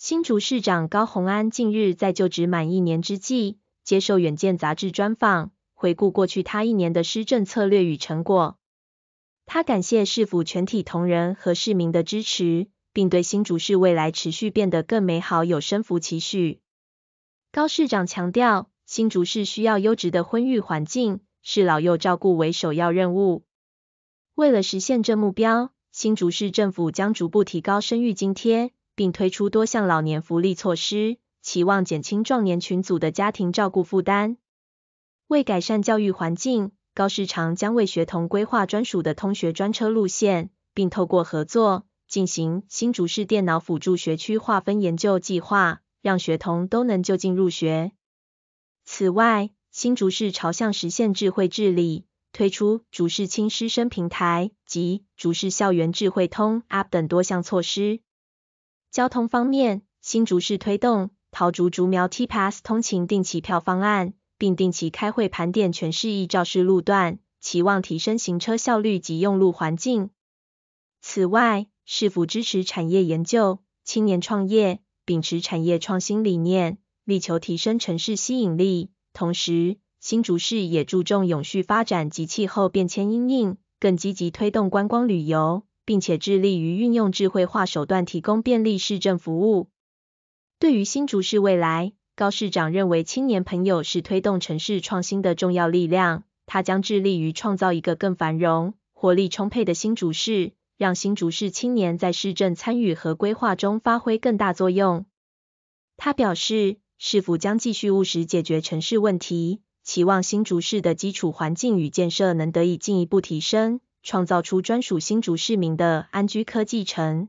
新竹市长高鸿安近日在就职满一年之际，接受《远见》杂志专访，回顾过去他一年的施政策略与成果。他感谢市府全体同仁和市民的支持，并对新竹市未来持续变得更美好有深服期许。高市长强调，新竹市需要优质的婚育环境，是老幼照顾为首要任务。为了实现这目标，新竹市政府将逐步提高生育津贴。并推出多项老年福利措施，期望减轻壮年群组的家庭照顾负担。为改善教育环境，高市长将为学童规划专属的通学专车路线，并透过合作进行新竹市电脑辅助学区划分研究计划，让学童都能就近入学。此外，新竹市朝向实现智慧治理，推出竹市轻师生平台及竹市校园智慧通 App 等多项措施。交通方面，新竹市推动桃竹竹苗 TPASS 通勤定期票方案，并定期开会盘点全市易肇事路段，期望提升行车效率及用路环境。此外，市府支持产业研究、青年创业，秉持产业创新理念，力求提升城市吸引力。同时，新竹市也注重永续发展及气候变迁因应，更积极推动观光旅游。并且致力于运用智慧化手段提供便利市政服务。对于新竹市未来，高市长认为青年朋友是推动城市创新的重要力量。他将致力于创造一个更繁荣、活力充沛的新竹市，让新竹市青年在市政参与和规划中发挥更大作用。他表示，市府将继续务实解决城市问题，期望新竹市的基础环境与建设能得以进一步提升。创造出专属新竹市民的安居科技城。